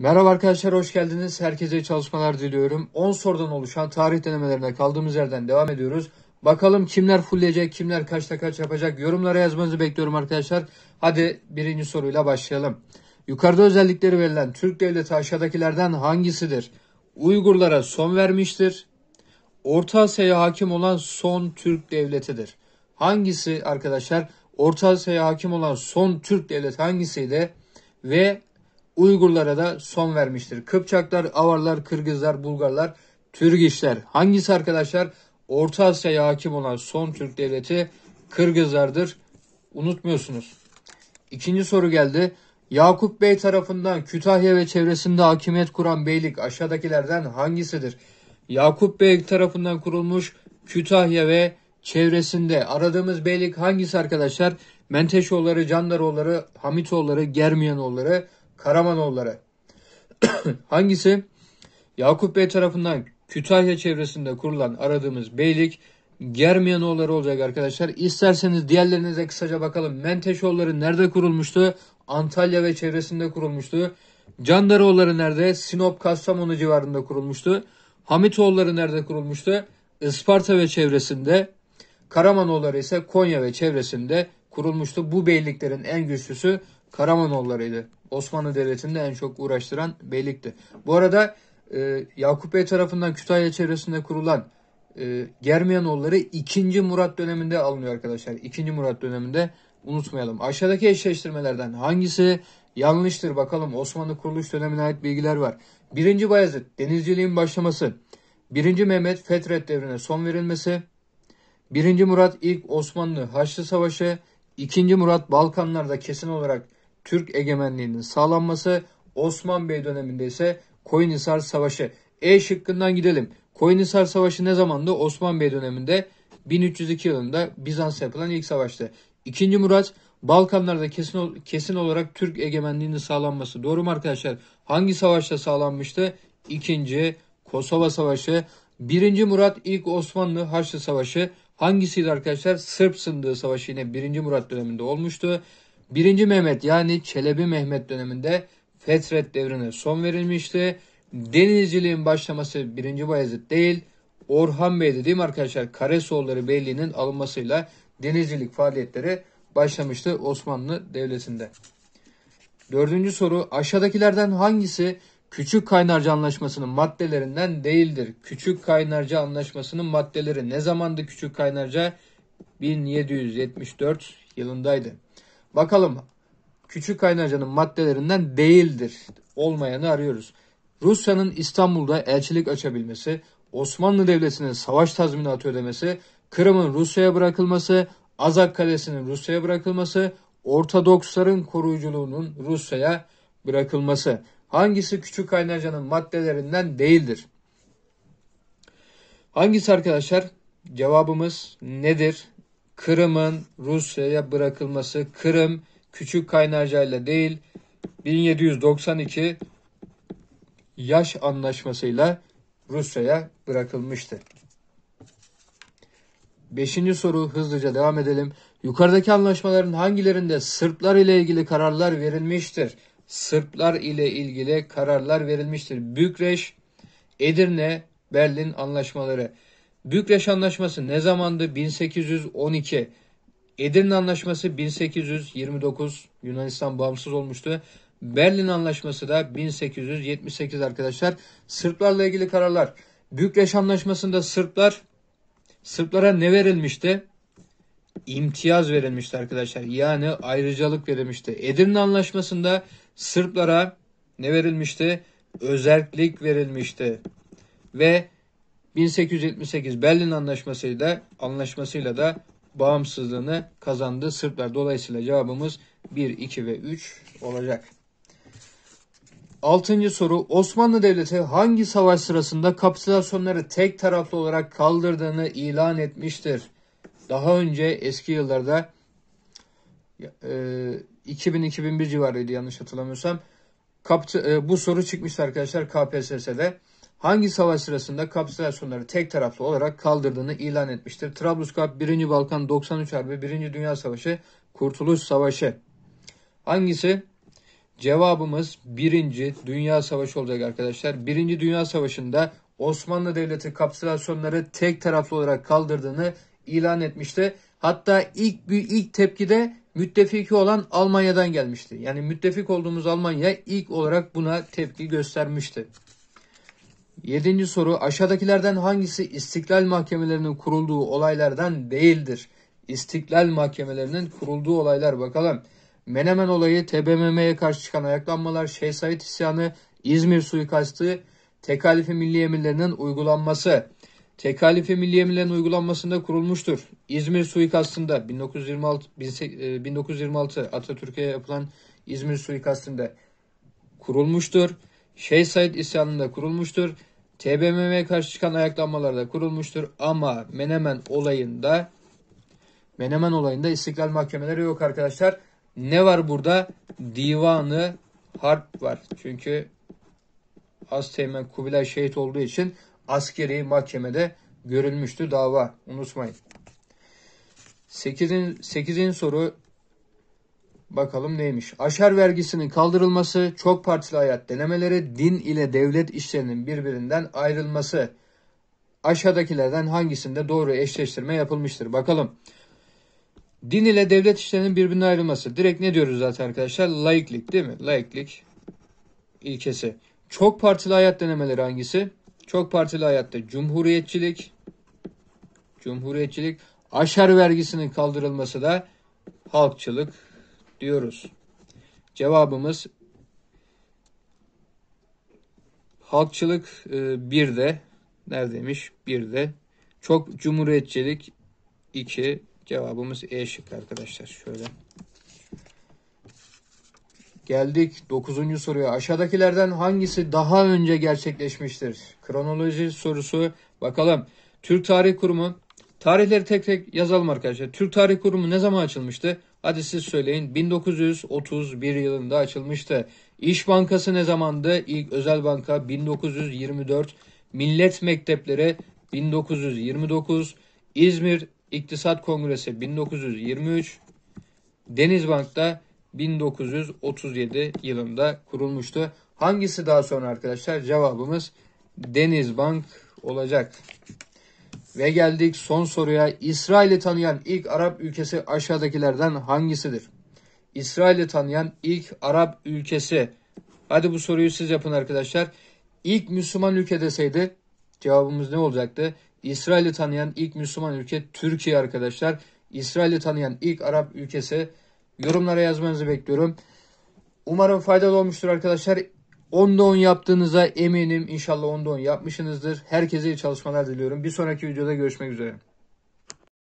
Merhaba arkadaşlar hoş geldiniz. Herkese iyi çalışmalar diliyorum. 10 sorudan oluşan tarih denemelerine kaldığımız yerden devam ediyoruz. Bakalım kimler fullleyecek, kimler kaçta kaç yapacak yorumlara yazmanızı bekliyorum arkadaşlar. Hadi birinci soruyla başlayalım. Yukarıda özellikleri verilen Türk devleti aşağıdakilerden hangisidir? Uygurlara son vermiştir. Orta Asya'ya hakim olan son Türk devletidir. Hangisi arkadaşlar? Orta Asya'ya hakim olan son Türk devleti hangisiydi? Ve Uygurlara da son vermiştir. Kıpçaklar, Avarlar, Kırgızlar, Bulgarlar, Türgişler. Hangisi arkadaşlar? Orta Asya'ya hakim olan son Türk devleti Kırgızlardır. Unutmuyorsunuz. İkinci soru geldi. Yakup Bey tarafından Kütahya ve çevresinde hakimiyet kuran beylik aşağıdakilerden hangisidir? Yakup Bey tarafından kurulmuş Kütahya ve çevresinde aradığımız beylik hangisi arkadaşlar? Menteşoğulları, Candaroğulları, Hamitoğulları, Germiyanoğulları, Karamanoğulları. Hangisi? Yakup Bey tarafından Kütahya çevresinde kurulan aradığımız beylik Germiyanoğulları olacak arkadaşlar. İsterseniz diğerlerine de kısaca bakalım. Menteşoğulları nerede kurulmuştu? Antalya ve çevresinde kurulmuştu. Candaroğulları nerede? Sinop Kastamonu civarında kurulmuştu. Hamitoğulları nerede kurulmuştu? Isparta ve çevresinde. Karamanoğulları ise Konya ve çevresinde kurulmuştu. Bu beyliklerin en güçlüsü Karamanoğullarıydı. Osmanlı Devleti'nde en çok uğraştıran beylikti. Bu arada e, Yakup Bey tarafından Kütahya çevresinde kurulan e, Germiyanoğulları 2. Murat döneminde alınıyor arkadaşlar. 2. Murat döneminde unutmayalım. Aşağıdaki eşleştirmelerden hangisi yanlıştır bakalım. Osmanlı kuruluş dönemine ait bilgiler var. 1. Bayezid denizciliğin başlaması. 1. Mehmet Fetret devrine son verilmesi. 1. Murat ilk Osmanlı Haçlı Savaşı. 2. Murat Balkanlarda kesin olarak Türk egemenliğinin sağlanması, Osman Bey döneminde ise Koyunhisar Savaşı. E şıkkından gidelim. Koyunhisar Savaşı ne zamandı? Osman Bey döneminde 1302 yılında Bizans yapılan ilk savaştı. İkinci Murat Balkanlarda kesin, kesin olarak Türk egemenliğinin sağlanması. Doğru mu arkadaşlar? Hangi savaşta sağlanmıştı? İkinci Kosova Savaşı. Birinci Murat ilk Osmanlı Haçlı Savaşı hangisiydi arkadaşlar? Sırp Sındığı Savaşı yine birinci Murat döneminde olmuştu. 1. Mehmet yani Çelebi Mehmet döneminde Fetret devrine son verilmişti. Denizciliğin başlaması 1. Bayezid değil Orhan Bey dediğim arkadaşlar Karesoğulları Beyliği'nin alınmasıyla denizcilik faaliyetleri başlamıştı Osmanlı Devleti'nde. Dördüncü soru aşağıdakilerden hangisi Küçük Kaynarca Anlaşması'nın maddelerinden değildir? Küçük Kaynarca Anlaşması'nın maddeleri ne zamandı Küçük Kaynarca? 1774 yılındaydı. Bakalım küçük kaynacanın maddelerinden değildir. Olmayanı arıyoruz. Rusya'nın İstanbul'da elçilik açabilmesi, Osmanlı Devleti'nin savaş tazminatı ödemesi, Kırım'ın Rusya'ya bırakılması, Azak Kalesi'nin Rusya'ya bırakılması, Ortodoksların koruyuculuğunun Rusya'ya bırakılması. Hangisi küçük kaynacanın maddelerinden değildir? Hangisi arkadaşlar? Cevabımız nedir? Kırım'ın Rusya'ya bırakılması, Kırım Küçük kaynarcayla değil 1792 yaş anlaşmasıyla Rusya'ya bırakılmıştı. Beşinci soru hızlıca devam edelim. Yukarıdaki anlaşmaların hangilerinde Sırplar ile ilgili kararlar verilmiştir? Sırplar ile ilgili kararlar verilmiştir. Bükreş, Edirne, Berlin anlaşmaları. Bükreş Anlaşması ne zamandı? 1812. Edirne Anlaşması 1829 Yunanistan bağımsız olmuştu. Berlin Anlaşması da 1878 arkadaşlar. Sırplarla ilgili kararlar. Bükreş Anlaşması'nda Sırplar Sırplara ne verilmişti? İmtiyaz verilmişti arkadaşlar. Yani ayrıcalık verilmişti. Edirne Anlaşması'nda Sırplara ne verilmişti? Özellik verilmişti. Ve 1878 Berlin Anlaşması'yla anlaşmasıyla da bağımsızlığını kazandı Sırplar. Dolayısıyla cevabımız 1, 2 ve 3 olacak. Altıncı soru Osmanlı Devleti hangi savaş sırasında kapitülasyonları tek taraflı olarak kaldırdığını ilan etmiştir? Daha önce eski yıllarda e, 2000-2001 civarıydı yanlış hatırlamıyorsam. Kapitü, e, bu soru çıkmıştı arkadaşlar KPSS'de hangi savaş sırasında kapsülasyonları tek taraflı olarak kaldırdığını ilan etmiştir. Trablusgarp 1. Balkan 93 Harbi 1. Dünya Savaşı Kurtuluş Savaşı. Hangisi? Cevabımız 1. Dünya Savaşı olacak arkadaşlar. 1. Dünya Savaşı'nda Osmanlı Devleti kapsülasyonları tek taraflı olarak kaldırdığını ilan etmişti. Hatta ilk bir ilk tepkide müttefiki olan Almanya'dan gelmişti. Yani müttefik olduğumuz Almanya ilk olarak buna tepki göstermişti. Yedinci soru aşağıdakilerden hangisi istiklal mahkemelerinin kurulduğu olaylardan değildir? İstiklal mahkemelerinin kurulduğu olaylar bakalım. Menemen olayı, TBMM'ye karşı çıkan ayaklanmalar, Şeyh Said isyanı, İzmir suikastı, tekalifi milli emirlerinin uygulanması. Tekalifi milli emirlerin uygulanmasında kurulmuştur. İzmir suikastında 1926, 1926 e, Atatürk'e yapılan İzmir suikastında kurulmuştur. Şeyh Said isyanında kurulmuştur. TBMM'ye karşı çıkan ayaklanmalarda kurulmuştur ama Menemen olayında Menemen olayında istiklal mahkemeleri yok arkadaşlar. Ne var burada? Divanı harp var. Çünkü Azteğmen Kubilay şehit olduğu için askeri mahkemede görülmüştü dava. Unutmayın. 8. 8. soru Bakalım neymiş? Aşer vergisinin kaldırılması, çok partili hayat denemeleri, din ile devlet işlerinin birbirinden ayrılması. Aşağıdakilerden hangisinde doğru eşleştirme yapılmıştır? Bakalım. Din ile devlet işlerinin birbirinden ayrılması. Direkt ne diyoruz zaten arkadaşlar? Laiklik değil mi? Laiklik ilkesi. Çok partili hayat denemeleri hangisi? Çok partili hayatta cumhuriyetçilik, cumhuriyetçilik, aşar vergisinin kaldırılması da halkçılık diyoruz. Cevabımız halkçılık e, bir de neredeymiş? Bir de çok cumhuriyetçilik iki cevabımız E şıkkı arkadaşlar. Şöyle Geldik 9. soruya. Aşağıdakilerden hangisi daha önce gerçekleşmiştir? Kronoloji sorusu. Bakalım. Türk Tarih Kurumu. Tarihleri tek tek yazalım arkadaşlar. Türk Tarih Kurumu ne zaman açılmıştı? Hadi siz söyleyin 1931 yılında açılmıştı. İş Bankası ne zamandı? İlk özel banka 1924. Millet Mektepleri 1929. İzmir İktisat Kongresi 1923. Denizbank'ta 1937 yılında kurulmuştu. Hangisi daha sonra arkadaşlar? Cevabımız Denizbank olacak. Ve geldik son soruya. İsrail'i tanıyan ilk Arap ülkesi aşağıdakilerden hangisidir? İsrail'i tanıyan ilk Arap ülkesi. Hadi bu soruyu siz yapın arkadaşlar. İlk Müslüman ülke deseydi cevabımız ne olacaktı? İsrail'i tanıyan ilk Müslüman ülke Türkiye arkadaşlar. İsrail'i tanıyan ilk Arap ülkesi. Yorumlara yazmanızı bekliyorum. Umarım faydalı olmuştur arkadaşlar. 10'da 10 yaptığınıza eminim. İnşallah 10'da 10 yapmışsınızdır. Herkese iyi çalışmalar diliyorum. Bir sonraki videoda görüşmek üzere.